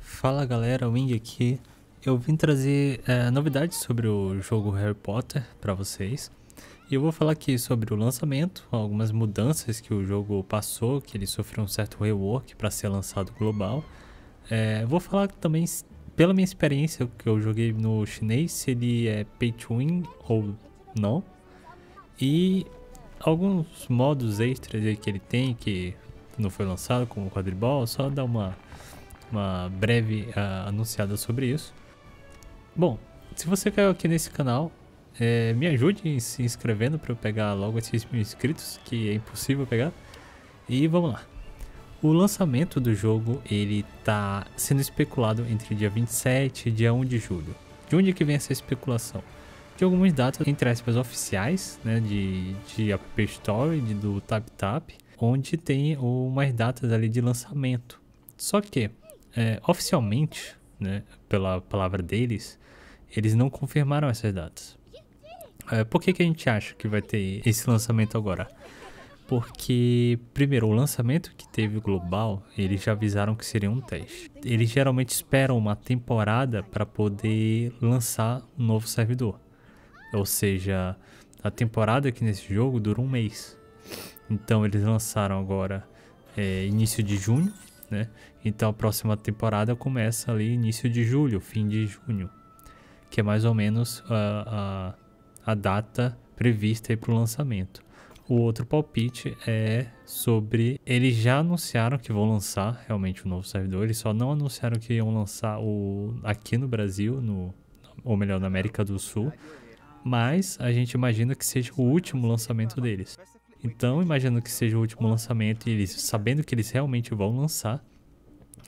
Fala galera, Wing aqui. Eu vim trazer é, novidades sobre o jogo Harry Potter para vocês. E eu vou falar aqui sobre o lançamento, algumas mudanças que o jogo passou, que ele sofreu um certo rework para ser lançado global. É, vou falar também, pela minha experiência, que eu joguei no chinês, se ele é pay to win ou não. E alguns modos extras que ele tem, que não foi lançado como quadribol, só dar uma, uma breve uh, anunciada sobre isso. Bom, se você caiu aqui nesse canal, é, me ajude se inscrevendo para eu pegar logo esses mil inscritos, que é impossível pegar. E vamos lá. O lançamento do jogo ele tá sendo especulado entre dia 27 e dia 1 de julho. De onde que vem essa especulação? De algumas datas, entre aspas, oficiais, né, de, de App Store, de, do TapTap, Tap, onde tem umas datas ali de lançamento. Só que, é, oficialmente, né, pela palavra deles, eles não confirmaram essas datas. É, por que, que a gente acha que vai ter esse lançamento agora? Porque, primeiro, o lançamento que teve global, eles já avisaram que seria um teste. Eles geralmente esperam uma temporada para poder lançar um novo servidor. Ou seja, a temporada aqui nesse jogo dura um mês. Então eles lançaram agora é, início de junho, né? Então a próxima temporada começa ali início de julho, fim de junho, que é mais ou menos a, a, a data prevista para o lançamento. O outro palpite é sobre eles já anunciaram que vão lançar realmente o um novo servidor, eles só não anunciaram que iam lançar o aqui no Brasil, no ou melhor, na América do Sul, mas a gente imagina que seja o último lançamento deles. Então, imagino que seja o último lançamento e eles, sabendo que eles realmente vão lançar,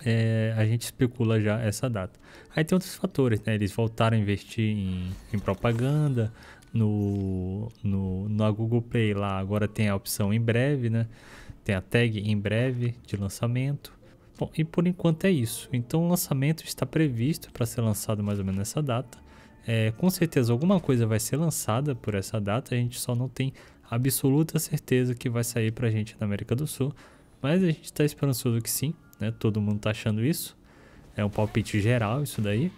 é, a gente especula já essa data. Aí tem outros fatores, né? Eles voltaram a investir em, em propaganda, no, no, na Google Play lá agora tem a opção em breve, né? Tem a tag em breve de lançamento. Bom, e por enquanto é isso. Então o lançamento está previsto para ser lançado mais ou menos nessa data. É, com certeza alguma coisa vai ser lançada por essa data, a gente só não tem absoluta certeza que vai sair para a gente na América do Sul, mas a gente está esperançoso que sim, né? Todo mundo está achando isso. É um palpite geral isso daí,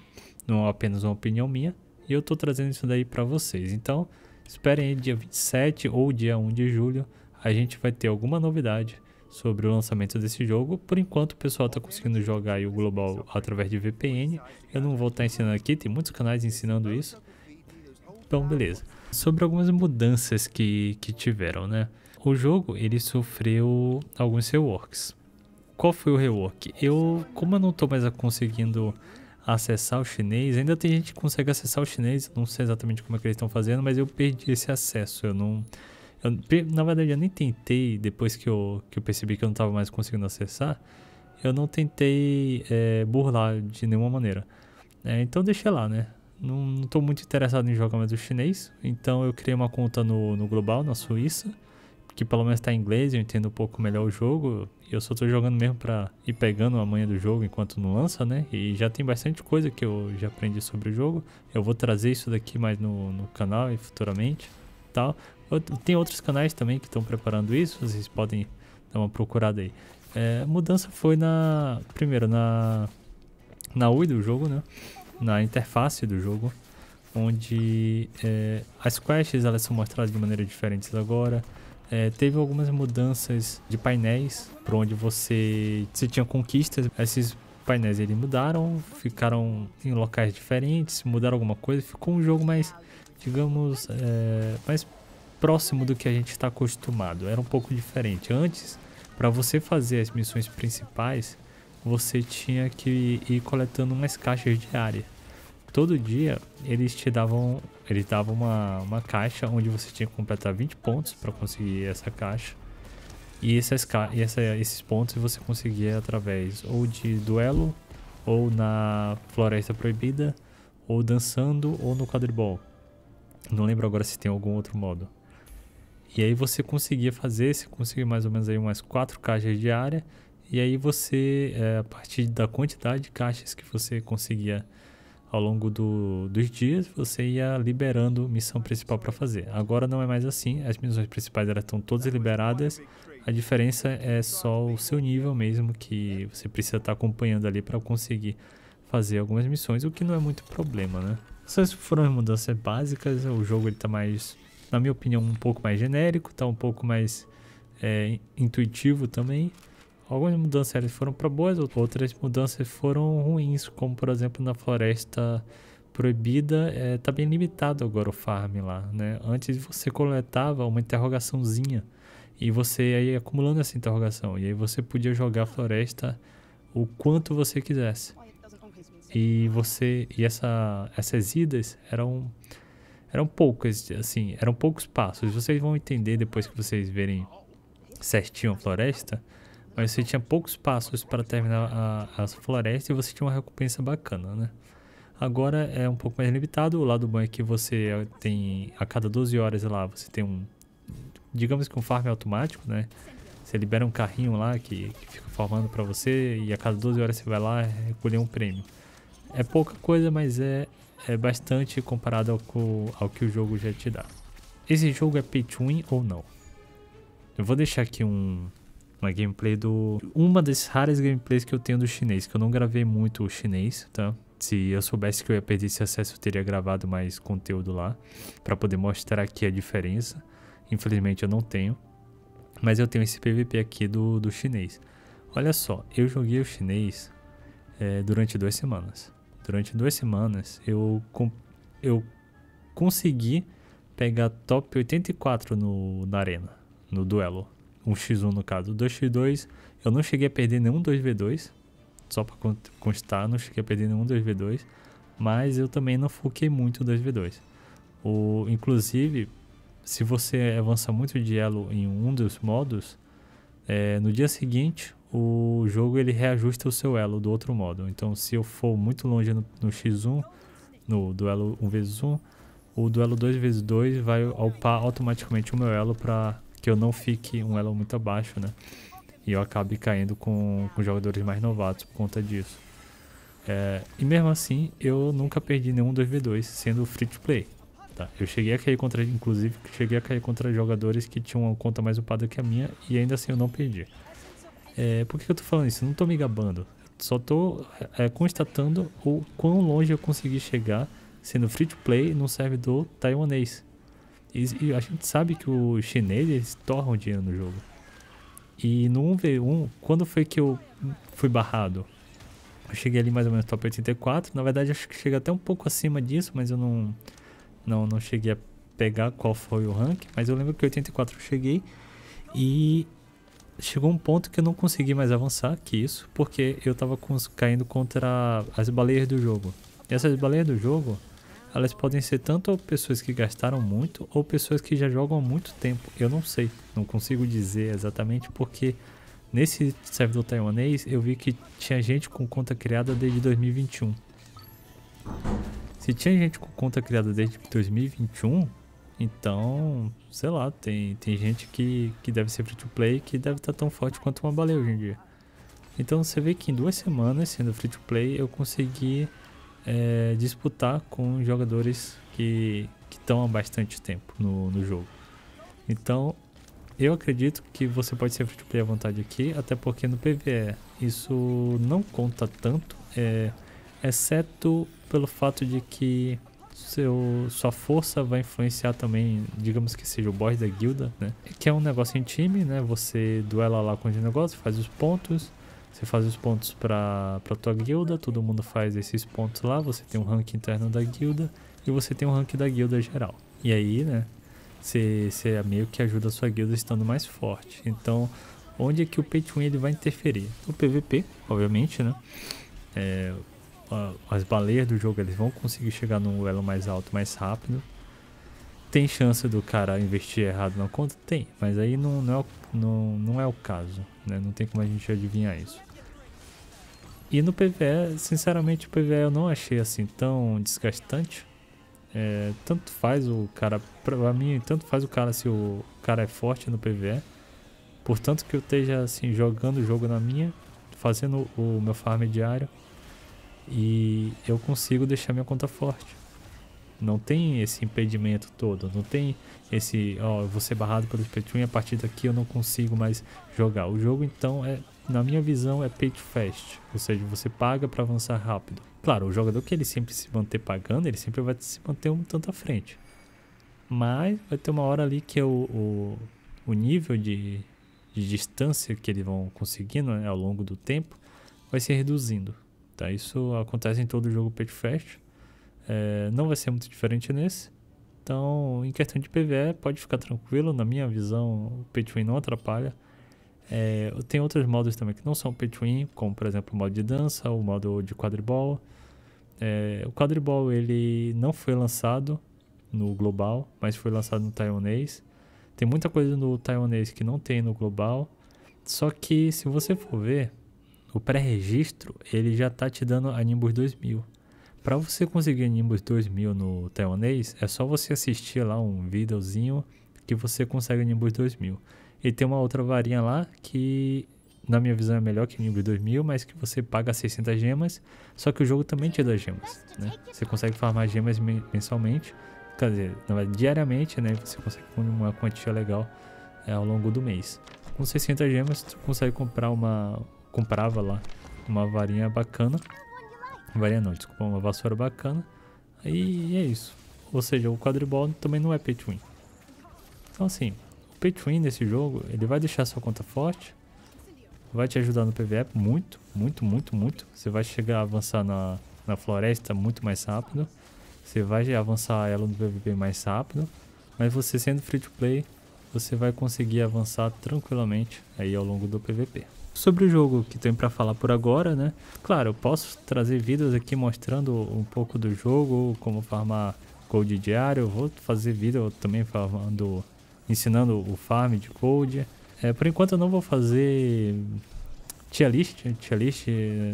não é apenas uma opinião minha, e eu estou trazendo isso daí para vocês. Então, esperem aí dia 27 ou dia 1 de julho, a gente vai ter alguma novidade sobre o lançamento desse jogo. Por enquanto, o pessoal está conseguindo jogar o global através de VPN. Eu não vou estar tá ensinando aqui, tem muitos canais ensinando isso. Então, beleza sobre algumas mudanças que, que tiveram, né? O jogo, ele sofreu alguns reworks. Qual foi o rework? Eu, como eu não estou mais conseguindo acessar o chinês, ainda tem gente que consegue acessar o chinês, não sei exatamente como é que eles estão fazendo, mas eu perdi esse acesso, eu não... Eu, na verdade, eu nem tentei, depois que eu, que eu percebi que eu não estava mais conseguindo acessar, eu não tentei é, burlar de nenhuma maneira. É, então deixei lá, né? não estou muito interessado em jogar mais o chinês, então eu criei uma conta no, no global, na Suíça, que pelo menos está em inglês, eu entendo um pouco melhor o jogo, e eu só estou jogando mesmo para ir pegando a manha do jogo enquanto não lança, né? E já tem bastante coisa que eu já aprendi sobre o jogo, eu vou trazer isso daqui mais no, no canal e futuramente, tal. Eu, tem outros canais também que estão preparando isso, vocês podem dar uma procurada aí. É, a mudança foi na... primeiro, na... na UI do jogo, né? na interface do jogo, onde é, as quests elas são mostradas de maneira diferente agora. É, teve algumas mudanças de painéis, por onde você, se tinha conquistas, esses painéis eles mudaram, ficaram em locais diferentes, mudaram alguma coisa, ficou um jogo mais, digamos, é, mais próximo do que a gente está acostumado. Era um pouco diferente. Antes, para você fazer as missões principais, você tinha que ir coletando umas caixas diárias todo dia eles te davam, eles davam uma, uma caixa onde você tinha que completar 20 pontos para conseguir essa caixa. E, essas, e essa, esses pontos você conseguia através ou de duelo, ou na Floresta Proibida, ou dançando, ou no quadribol. Não lembro agora se tem algum outro modo. E aí você conseguia fazer, se conseguia mais ou menos aí umas quatro caixas diárias. E aí você, é, a partir da quantidade de caixas que você conseguia ao longo do, dos dias, você ia liberando missão principal para fazer. Agora não é mais assim, as missões principais elas estão todas liberadas. A diferença é só o seu nível mesmo, que você precisa estar tá acompanhando ali para conseguir fazer algumas missões, o que não é muito problema, né? Essas foram as mudanças básicas, o jogo está mais, na minha opinião, um pouco mais genérico, está um pouco mais é, intuitivo também algumas mudanças foram para boas, outras mudanças foram ruins, como por exemplo na floresta proibida, é, tá bem limitado agora o farm lá, né? Antes você coletava uma interrogaçãozinha e você aí acumulando essa interrogação e aí você podia jogar a floresta o quanto você quisesse. E você e essa essas idas eram eram poucas, assim, eram poucos passos. Vocês vão entender depois que vocês verem certinho a floresta mas você tinha poucos passos para terminar a, as florestas e você tinha uma recompensa bacana, né? Agora é um pouco mais limitado. O lado bom é que você eh, tem a cada 12 horas lá, você tem um digamos que um farm automático, né? Você libera um carrinho lá que, que fica formando para você e a cada 12 horas você vai lá recolher um prêmio. É pouca coisa, mas é, é bastante comparado ao, ao que o jogo já te dá. Esse jogo é pay to win ou não? Eu vou deixar aqui um, uma gameplay do... Uma das raras gameplays que eu tenho do chinês, que eu não gravei muito o chinês, tá? Se eu soubesse que eu ia perder esse acesso, eu teria gravado mais conteúdo lá, para poder mostrar aqui a diferença. Infelizmente eu não tenho, mas eu tenho esse PVP aqui do, do chinês. Olha só, eu joguei o chinês é, durante duas semanas. Durante duas semanas eu, eu consegui pegar top 84 no, na arena, no duelo um X1 no caso, 2x2, eu não cheguei a perder nenhum 2v2, só para constar, não cheguei a perder nenhum 2v2, mas eu também não foquei muito o 2v2. O, inclusive, se você avança muito de elo em um dos modos, é, no dia seguinte o jogo ele reajusta o seu elo do outro modo. Então, se eu for muito longe no, no X1, no duelo 1x1, o duelo 2x2 vai upar automaticamente o meu elo para que eu não fique um elo muito abaixo, né? E eu acabe caindo com, com jogadores mais novatos por conta disso. É, e mesmo assim, eu nunca perdi nenhum 2v2 sendo free to play. Tá? Eu cheguei a cair contra, inclusive, cheguei a cair contra jogadores que tinham uma conta mais upada que a minha e ainda assim eu não perdi. É, por que eu tô falando isso? Eu não tô me gabando. Só tô é, constatando o quão longe eu consegui chegar sendo free to play num servidor taiwanês. E, e a gente sabe que os chineses torram dinheiro no jogo. E no 1v1, quando foi que eu fui barrado? Eu cheguei ali mais ou menos top 84. Na verdade, acho que cheguei até um pouco acima disso, mas eu não, não, não cheguei a pegar qual foi o rank. Mas eu lembro que 84 eu cheguei e chegou um ponto que eu não consegui mais avançar que isso, porque eu tava caindo contra as baleias do jogo. E essas baleias do jogo, elas podem ser tanto pessoas que gastaram muito ou pessoas que já jogam há muito tempo. Eu não sei, não consigo dizer exatamente porque nesse servidor taiwanês eu vi que tinha gente com conta criada desde 2021. Se tinha gente com conta criada desde 2021, então, sei lá, tem, tem gente que, que deve ser free to play que deve estar tá tão forte quanto uma baleia hoje em dia. Então você vê que em duas semanas sendo free to play eu consegui é, disputar com jogadores que estão há bastante tempo no, no jogo. Então, eu acredito que você pode ser free to play à vontade aqui, até porque no PvE isso não conta tanto, é, exceto pelo fato de que seu, sua força vai influenciar também, digamos que seja o boss da guilda, né? Que é um negócio em time, né? Você duela lá com os negócios, faz os pontos, você faz os pontos para a tua guilda, todo mundo faz esses pontos lá, você tem um rank interno da guilda e você tem um rank da guilda geral. E aí, né, você, você é meio que ajuda a sua guilda estando mais forte. Então, onde é que o pay to win ele vai interferir? No PVP, obviamente, né? É, as baleias do jogo eles vão conseguir chegar num elo mais alto mais rápido. Tem chance do cara investir errado na conta? Tem, mas aí não, não, é, o, não, não é o caso né? Não tem como a gente adivinhar isso. E no PvE, sinceramente, o PvE eu não achei assim tão desgastante. É, tanto faz o cara, pra mim, tanto faz o cara se o cara é forte no PvE. Portanto que eu esteja assim, jogando o jogo na minha, fazendo o meu farm diário. E eu consigo deixar minha conta forte. Não tem esse impedimento todo, não tem esse, ó, eu vou ser barrado pelo Spectrum e a partir daqui eu não consigo mais jogar. O jogo então é, na minha visão, é pay to fast, ou seja, você paga para avançar rápido. Claro, o jogador que ele sempre se manter pagando, ele sempre vai se manter um tanto à frente. Mas vai ter uma hora ali que é o, o, o nível de, de distância que eles vão conseguindo né, ao longo do tempo vai se reduzindo. Tá? Isso acontece em todo jogo Pet Fest. É, não vai ser muito diferente nesse. Então, em questão de PVE, pode ficar tranquilo. Na minha visão, o pay to win não atrapalha. É, tem outros modos também que não são pay to win, como por exemplo o modo de dança, o modo de quadribol. É, o quadribol ele não foi lançado no global, mas foi lançado no taiwanês. Tem muita coisa no taiwanês que não tem no global. Só que se você for ver, o pré-registro ele já tá te dando Nimbus 2000. Para você conseguir Nimbus 2000 no taiwanês, é só você assistir lá um videozinho que você consegue Nimbus 2000. E tem uma outra varinha lá que, na minha visão, é melhor que Nimbus 2000, mas que você paga 600 gemas, só que o jogo também te dá gemas, né? Você consegue farmar gemas mensalmente, quer dizer, é diariamente, né? Você consegue uma quantia legal é, ao longo do mês. Com 600 gemas, você consegue comprar uma... comprava lá uma varinha bacana Varia não, desculpa, uma vassoura bacana. E é isso. Ou seja, o quadribol também não é pay to win. Então assim, o pay to win nesse jogo, ele vai deixar sua conta forte. Vai te ajudar no PVP muito, muito, muito, muito. Você vai chegar a avançar na, na floresta muito mais rápido. Você vai avançar ela no PVP mais rápido. Mas você sendo free to play, você vai conseguir avançar tranquilamente aí ao longo do PVP sobre o jogo que tem para falar por agora, né? Claro, eu posso trazer vídeos aqui mostrando um pouco do jogo, como farmar gold diário, eu vou fazer vídeo também farmando, ensinando o farm de gold. É, por enquanto eu não vou fazer tier list, tier list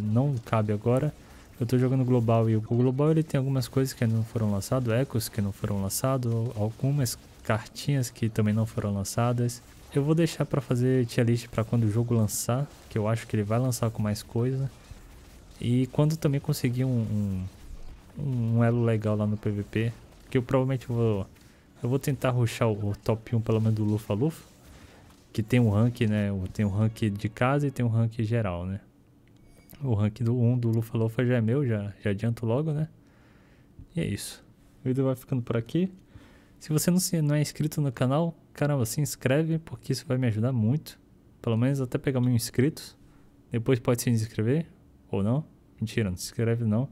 não cabe agora. Eu estou jogando global e o global ele tem algumas coisas que não foram lançadas, ecos que não foram lançados, algumas cartinhas que também não foram lançadas. Eu vou deixar para fazer tier list para quando o jogo lançar, que eu acho que ele vai lançar com mais coisa. E quando também conseguir um, um, um elo legal lá no PVP, que eu provavelmente vou eu vou tentar ruxar o, top 1 pelo menos do Lufa Lufa, que tem um rank, né? Tem um rank de casa e tem um rank geral, né? O rank do 1 do Lufa Lufa já é meu, já, já adianto logo, né? E é isso. O vídeo vai ficando por aqui. Se você não, se, não é inscrito no canal, caramba, se inscreve, porque isso vai me ajudar muito. Pelo menos até pegar mil inscritos. Depois pode se inscrever, ou não. Mentira, não se inscreve não.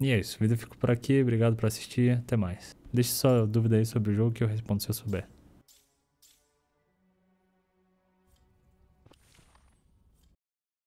E é isso, o vídeo fica por aqui, obrigado por assistir, até mais. Deixe sua dúvida aí sobre o jogo que eu respondo se eu souber.